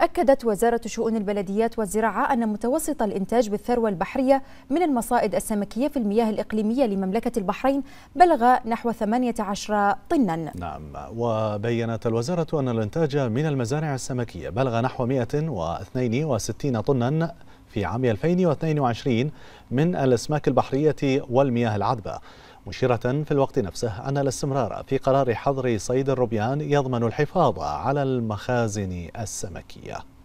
أكدت وزارة شؤون البلديات والزراعة أن متوسط الإنتاج بالثروة البحرية من المصائد السمكية في المياه الإقليمية لمملكة البحرين بلغ نحو 18 طنا نعم وبينت الوزارة أن الإنتاج من المزارع السمكية بلغ نحو 162 طنا في عام 2022 من الأسماك البحرية والمياه العذبة مشيرة في الوقت نفسه أن الاستمرار في قرار حظر صيد الروبيان يضمن الحفاظ على المخازن السمكية